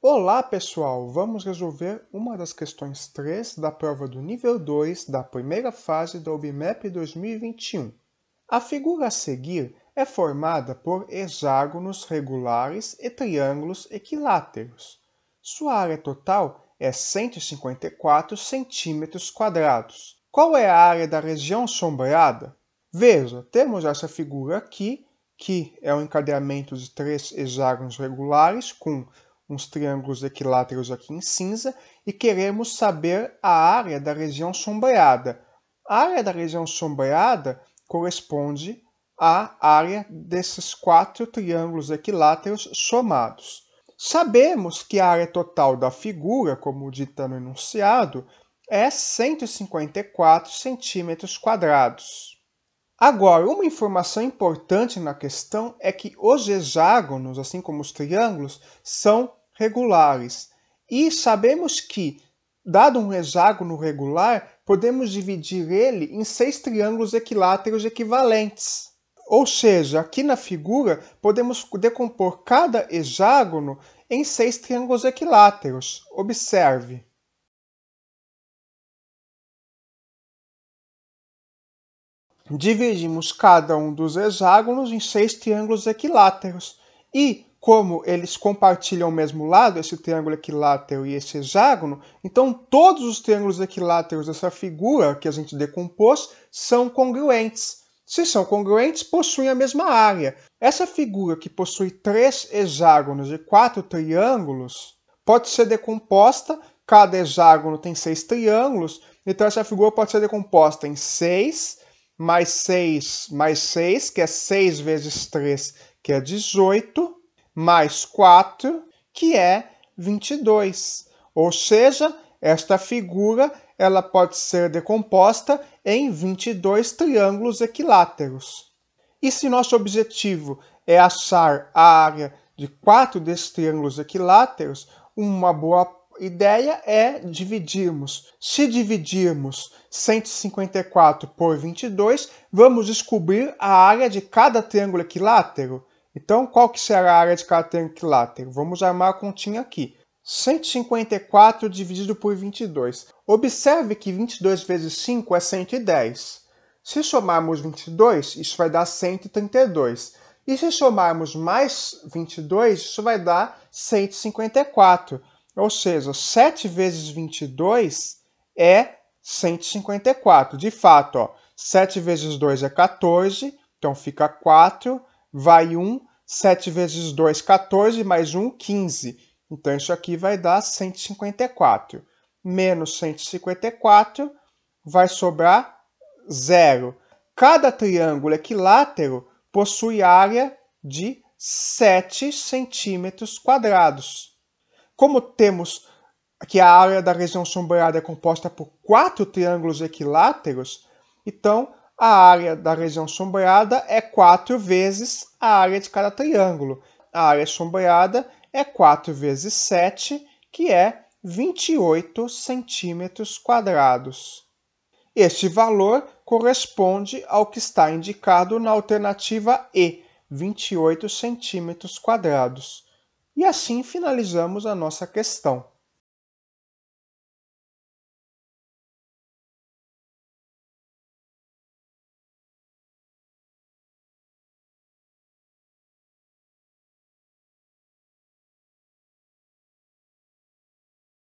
Olá pessoal, vamos resolver uma das questões 3 da prova do nível 2 da primeira fase da UBMEP 2021. A figura a seguir é formada por hexágonos regulares e triângulos equiláteros. Sua área total é 154 centímetros quadrados. Qual é a área da região sombreada? Veja, temos essa figura aqui, que é o um encadeamento de três hexágonos regulares com uns triângulos equiláteros aqui em cinza e queremos saber a área da região sombreada. A área da região sombreada corresponde à área desses quatro triângulos equiláteros somados. Sabemos que a área total da figura, como dita no enunciado, é 154 centímetros quadrados. Agora, uma informação importante na questão é que os hexágonos, assim como os triângulos, são regulares. E sabemos que, dado um hexágono regular, podemos dividir ele em seis triângulos equiláteros equivalentes. Ou seja, aqui na figura, podemos decompor cada hexágono em seis triângulos equiláteros. Observe. Dividimos cada um dos hexágonos em seis triângulos equiláteros e como eles compartilham o mesmo lado, esse triângulo equilátero e esse hexágono, então todos os triângulos equiláteros dessa figura que a gente decompôs são congruentes. Se são congruentes, possuem a mesma área. Essa figura que possui três hexágonos e quatro triângulos pode ser decomposta, cada hexágono tem seis triângulos, então essa figura pode ser decomposta em 6 mais 6 mais 6, que é 6 vezes 3, que é 18, mais 4, que é 22. Ou seja, esta figura ela pode ser decomposta em 22 triângulos equiláteros. E se nosso objetivo é achar a área de quatro desses triângulos equiláteros, uma boa ideia é dividirmos. Se dividirmos 154 por 22, vamos descobrir a área de cada triângulo equilátero. Então, qual que será a área de cateto equilátero? Vamos armar a continha aqui. 154 dividido por 22. Observe que 22 vezes 5 é 110. Se somarmos 22, isso vai dar 132. E se somarmos mais 22, isso vai dar 154. Ou seja, 7 vezes 22 é 154. De fato, ó, 7 vezes 2 é 14, então fica 4, vai 1, 7 vezes 2, 14, mais 1, 15. Então, isso aqui vai dar 154. Menos 154 vai sobrar zero. Cada triângulo equilátero possui área de 7 centímetros quadrados. Como temos que a área da região sombreada é composta por quatro triângulos equiláteros, então a área da região sombreada é 4 vezes a área de cada triângulo. A área sombreada é 4 vezes 7, que é 28 centímetros quadrados. Este valor corresponde ao que está indicado na alternativa E, 28 centímetros quadrados. E assim finalizamos a nossa questão.